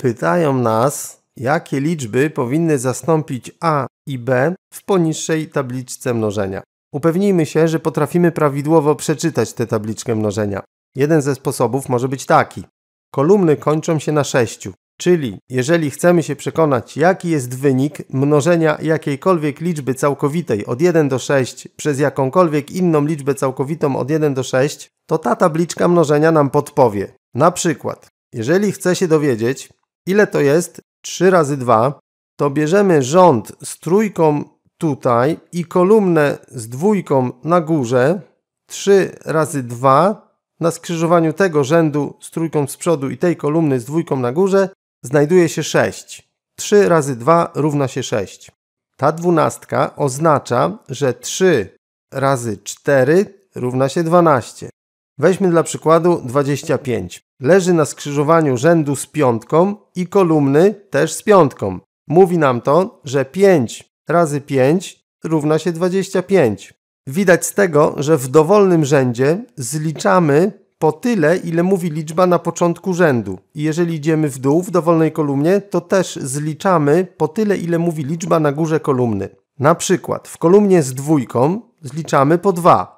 Pytają nas, jakie liczby powinny zastąpić a i b w poniższej tabliczce mnożenia. Upewnijmy się, że potrafimy prawidłowo przeczytać tę tabliczkę mnożenia. Jeden ze sposobów może być taki. Kolumny kończą się na 6, czyli jeżeli chcemy się przekonać, jaki jest wynik mnożenia jakiejkolwiek liczby całkowitej od 1 do 6 przez jakąkolwiek inną liczbę całkowitą od 1 do 6, to ta tabliczka mnożenia nam podpowie. Na przykład, jeżeli chcę się dowiedzieć, Ile to jest? 3 razy 2. To bierzemy rząd z trójką tutaj i kolumnę z dwójką na górze. 3 razy 2. Na skrzyżowaniu tego rzędu z trójką z przodu i tej kolumny z dwójką na górze znajduje się 6. 3 razy 2 równa się 6. Ta dwunastka oznacza, że 3 razy 4 równa się 12. Weźmy dla przykładu 25. Leży na skrzyżowaniu rzędu z piątką i kolumny też z piątką. Mówi nam to, że 5 razy 5 równa się 25. Widać z tego, że w dowolnym rzędzie zliczamy po tyle, ile mówi liczba na początku rzędu. I jeżeli idziemy w dół w dowolnej kolumnie, to też zliczamy po tyle, ile mówi liczba na górze kolumny. Na przykład w kolumnie z dwójką zliczamy po 2.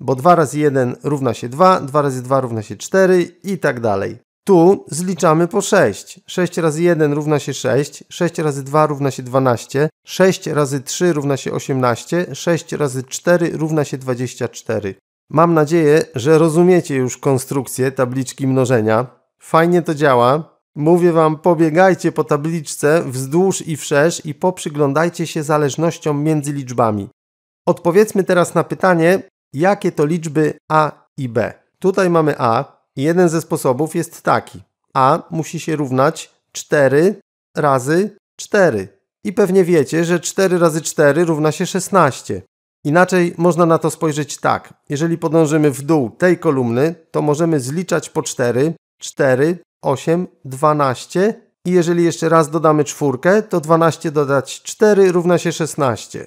bo 2 razy 1 równa się 2, 2 razy 2 równa się 4 i tak dalej. Tu zliczamy po 6. 6 razy 1 równa się 6, 6 razy 2 równa się 12, 6 razy 3 równa się 18, 6 razy 4 równa się 24. Mam nadzieję, że rozumiecie już konstrukcję tabliczki mnożenia. Fajnie to działa. Mówię Wam, pobiegajcie po tabliczce wzdłuż i wszerz i poprzyglądajcie się zależnościom między liczbami. Odpowiedzmy teraz na pytanie, jakie to liczby a i b. Tutaj mamy a i jeden ze sposobów jest taki. a musi się równać 4 razy 4. I pewnie wiecie, że 4 razy 4 równa się 16. Inaczej można na to spojrzeć tak. Jeżeli podążymy w dół tej kolumny, to możemy zliczać po 4, 4, 8, 12 i jeżeli jeszcze raz dodamy czwórkę, to 12 dodać 4 równa się 16.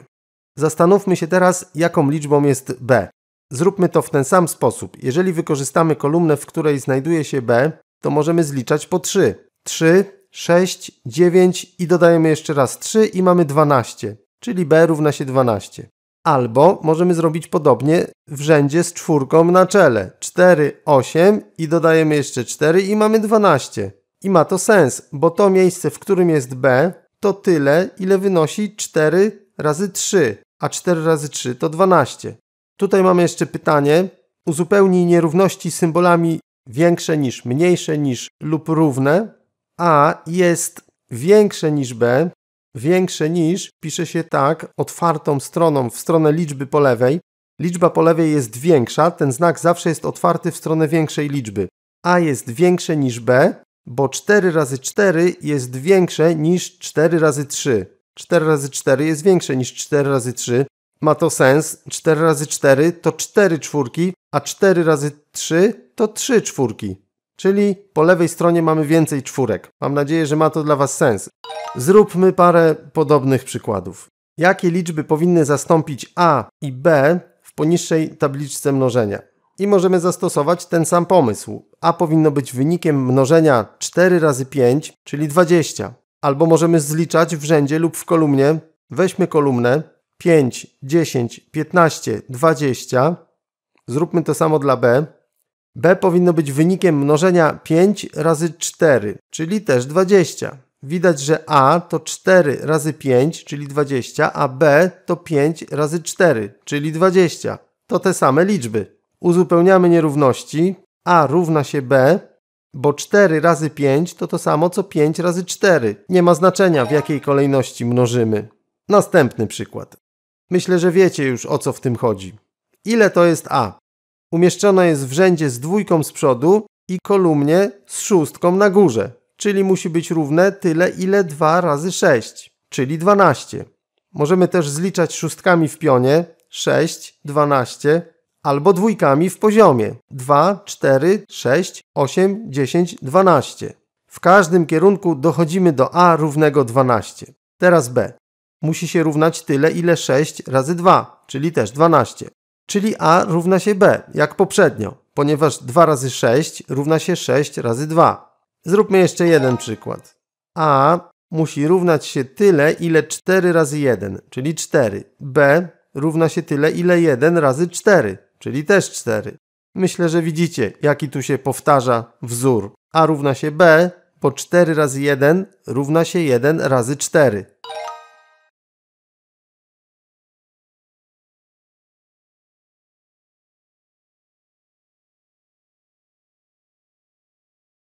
Zastanówmy się teraz, jaką liczbą jest b. Zróbmy to w ten sam sposób. Jeżeli wykorzystamy kolumnę, w której znajduje się b, to możemy zliczać po 3. 3, 6, 9 i dodajemy jeszcze raz 3 i mamy 12, czyli b równa się 12. Albo możemy zrobić podobnie w rzędzie z czwórką na czele. 4, 8 i dodajemy jeszcze 4 i mamy 12. I ma to sens, bo to miejsce, w którym jest b, to tyle, ile wynosi 4 razy 3, a 4 razy 3 to 12. Tutaj mamy jeszcze pytanie. Uzupełnij nierówności symbolami większe niż, mniejsze niż lub równe. A jest większe niż B, większe niż pisze się tak otwartą stroną w stronę liczby po lewej. Liczba po lewej jest większa, ten znak zawsze jest otwarty w stronę większej liczby. A jest większe niż B, bo 4 razy 4 jest większe niż 4 razy 3. 4 razy 4 jest większe niż 4 razy 3. Ma to sens. 4 razy 4 to 4 czwórki, a 4 razy 3 to 3 czwórki. Czyli po lewej stronie mamy więcej czwórek. Mam nadzieję, że ma to dla Was sens. Zróbmy parę podobnych przykładów. Jakie liczby powinny zastąpić a i b w poniższej tabliczce mnożenia? I możemy zastosować ten sam pomysł. a powinno być wynikiem mnożenia 4 razy 5, czyli 20 albo możemy zliczać w rzędzie lub w kolumnie. Weźmy kolumnę 5, 10, 15, 20. Zróbmy to samo dla B. B powinno być wynikiem mnożenia 5 razy 4, czyli też 20. Widać, że A to 4 razy 5, czyli 20, a B to 5 razy 4, czyli 20. To te same liczby. Uzupełniamy nierówności. A równa się B, bo 4 razy 5 to to samo co 5 razy 4. Nie ma znaczenia w jakiej kolejności mnożymy. Następny przykład. Myślę, że wiecie już o co w tym chodzi. Ile to jest A? Umieszczone jest w rzędzie z dwójką z przodu i kolumnie z szóstką na górze, czyli musi być równe tyle ile 2 razy 6, czyli 12. Możemy też zliczać szóstkami w pionie 6, 12, albo dwójkami w poziomie 2, 4, 6, 8, 10, 12. W każdym kierunku dochodzimy do a równego 12. Teraz b. Musi się równać tyle, ile 6 razy 2, czyli też 12. Czyli a równa się b, jak poprzednio, ponieważ 2 razy 6 równa się 6 razy 2. Zróbmy jeszcze jeden przykład. a musi równać się tyle, ile 4 razy 1, czyli 4. b równa się tyle, ile 1 razy 4, czyli też 4. Myślę, że widzicie, jaki tu się powtarza wzór. A równa się B, bo 4 razy 1 równa się 1 razy 4.